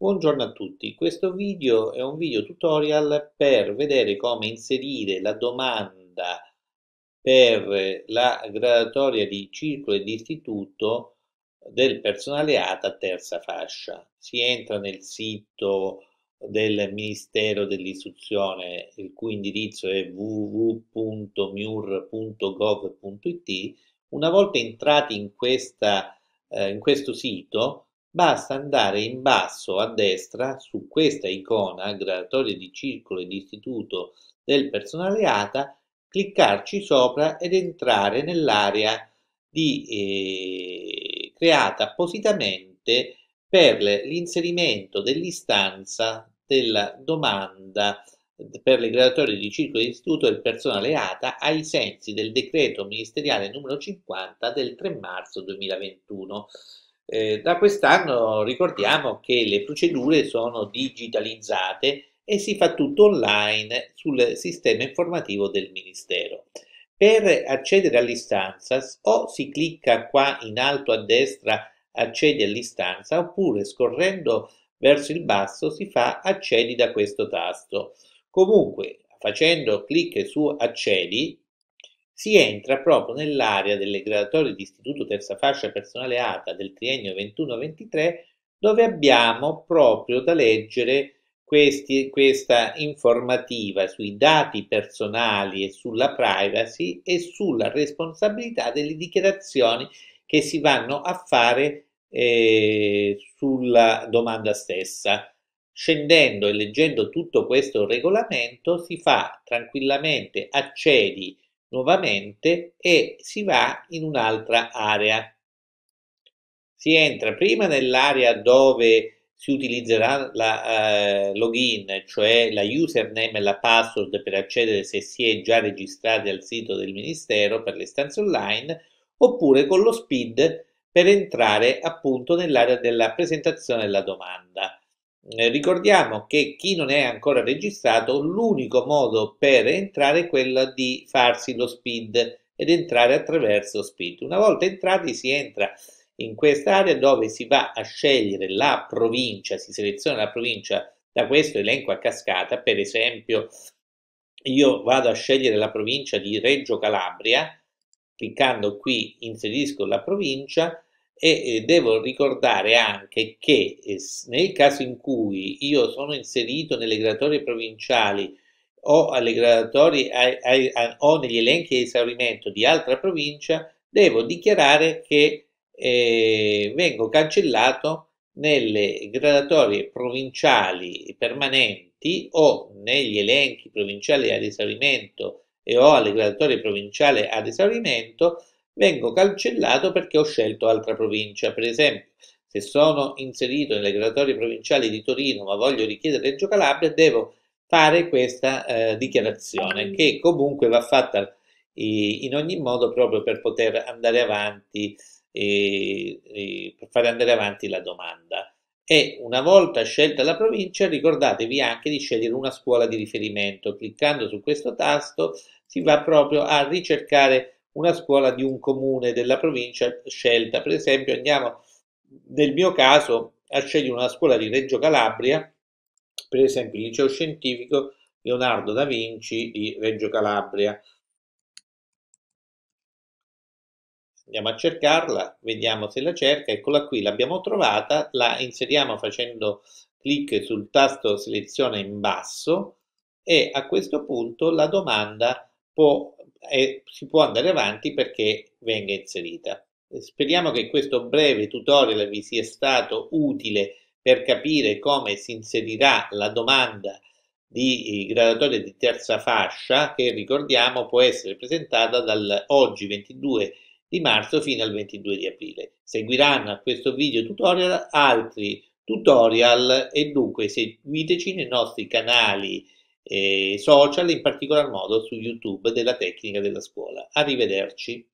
Buongiorno a tutti, questo video è un video tutorial per vedere come inserire la domanda per la graduatoria di circolo e di istituto del personale ATA terza fascia. Si entra nel sito del Ministero dell'Istruzione, il cui indirizzo è www.miur.gov.it. Una volta entrati in, questa, eh, in questo sito, Basta andare in basso a destra su questa icona, graduatoria di circolo e di istituto del personale ATA, cliccarci sopra ed entrare nell'area eh, creata appositamente per l'inserimento dell'istanza della domanda per le graduatorie di circolo di istituto del personale ATA ai sensi del decreto ministeriale numero 50 del 3 marzo 2021 eh, da quest'anno ricordiamo che le procedure sono digitalizzate e si fa tutto online sul sistema informativo del Ministero. Per accedere all'istanza o si clicca qua in alto a destra accedi all'istanza oppure scorrendo verso il basso si fa accedi da questo tasto. Comunque facendo clic su accedi si entra proprio nell'area delle graduatorie di istituto terza fascia personale ATA del triennio 21-23 dove abbiamo proprio da leggere questi, questa informativa sui dati personali e sulla privacy e sulla responsabilità delle dichiarazioni che si vanno a fare eh, sulla domanda stessa. Scendendo e leggendo tutto questo regolamento si fa tranquillamente accedi nuovamente e si va in un'altra area. Si entra prima nell'area dove si utilizzerà la eh, login, cioè la username e la password per accedere se si è già registrati al sito del Ministero per le stanze online, oppure con lo SPID per entrare appunto nell'area della presentazione della domanda. Eh, ricordiamo che chi non è ancora registrato, l'unico modo per entrare è quello di farsi lo speed ed entrare attraverso speed. Una volta entrati si entra in quest'area dove si va a scegliere la provincia, si seleziona la provincia da questo elenco a cascata, per esempio io vado a scegliere la provincia di Reggio Calabria, cliccando qui inserisco la provincia e devo ricordare anche che eh, nel caso in cui io sono inserito nelle gradatorie provinciali o, alle graduatorie, o negli elenchi di esaurimento di altra provincia, devo dichiarare che eh, vengo cancellato nelle gradatorie provinciali permanenti o negli elenchi provinciali ad esaurimento e o alle gradatorie provinciali ad esaurimento vengo cancellato perché ho scelto altra provincia. Per esempio, se sono inserito nelle graduatorie provinciali di Torino ma voglio richiedere Reggio Calabria, devo fare questa eh, dichiarazione che comunque va fatta in ogni modo proprio per poter andare avanti, eh, eh, per fare andare avanti la domanda. E una volta scelta la provincia, ricordatevi anche di scegliere una scuola di riferimento. Cliccando su questo tasto si va proprio a ricercare una scuola di un comune della provincia scelta. Per esempio, andiamo nel mio caso a scegliere una scuola di Reggio Calabria, per esempio il liceo scientifico Leonardo da Vinci di Reggio Calabria. Andiamo a cercarla, vediamo se la cerca, eccola qui, l'abbiamo trovata, la inseriamo facendo clic sul tasto selezione in basso e a questo punto la domanda può e si può andare avanti perché venga inserita. Speriamo che questo breve tutorial vi sia stato utile per capire come si inserirà la domanda di eh, graduatoria di terza fascia che ricordiamo può essere presentata dal oggi 22 di marzo fino al 22 di aprile. Seguiranno a questo video tutorial altri tutorial e dunque seguiteci nei nostri canali eh, social, in particolar modo su YouTube della tecnica della scuola. Arrivederci.